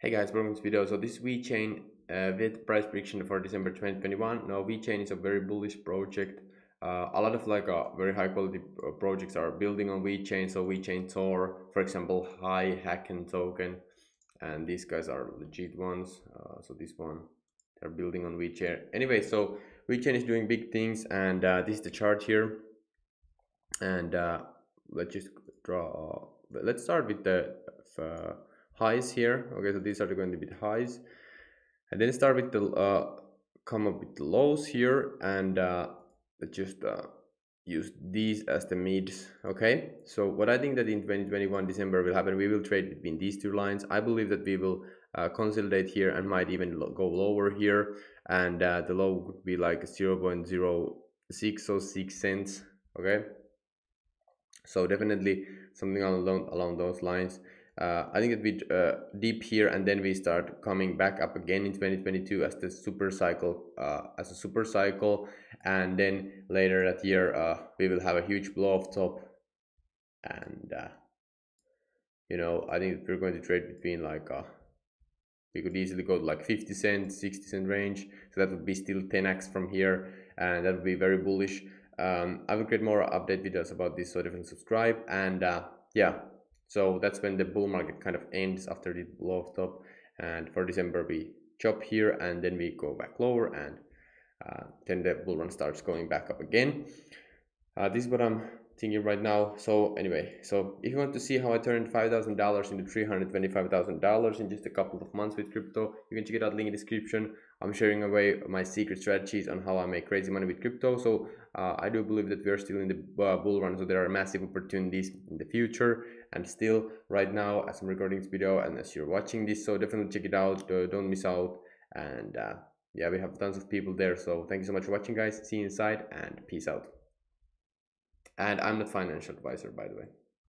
Hey guys, welcome to this video. So this VeChain uh, with price prediction for December 2021. Now VeChain is a very bullish project. Uh, a lot of like uh, very high quality uh, projects are building on VeChain. So VeChain Tor, for example, High Hacken Token, and these guys are legit ones. Uh, so this one, they're building on VeChain. Anyway, so VeChain is doing big things, and uh, this is the chart here. And uh, let's just draw. let's start with the highs here okay so these are going to be the highs and then start with the uh, come up with the lows here and uh, just uh, use these as the mids okay so what i think that in 2021 december will happen we will trade between these two lines i believe that we will uh, consolidate here and might even lo go lower here and uh, the low would be like 0 0.06 or 6 cents okay so definitely something along along those lines uh, I think that we uh, deep here and then we start coming back up again in 2022 as the super cycle uh, as a super cycle and then later that year uh, we will have a huge blow off top and uh, you know I think we're going to trade between like uh, we could easily go to like 50 cent 60 cent range so that would be still 10x from here and that would be very bullish um, I will create more update videos about this so definitely subscribe and yeah so that's when the bull market kind of ends after the low top. And for December, we chop here and then we go back lower and uh, then the bull run starts going back up again. Uh, this is what I'm thinking right now. So anyway, so if you want to see how I turned $5,000 into $325,000 in just a couple of months with crypto, you can check it out link in description. I'm sharing away my secret strategies on how I make crazy money with crypto. So uh, I do believe that we are still in the uh, bull run. So there are massive opportunities in the future. And still right now as I'm recording this video and as you're watching this. So definitely check it out. Uh, don't miss out. And uh, yeah, we have tons of people there. So thank you so much for watching guys. See you inside and peace out. And I'm the financial advisor, by the way.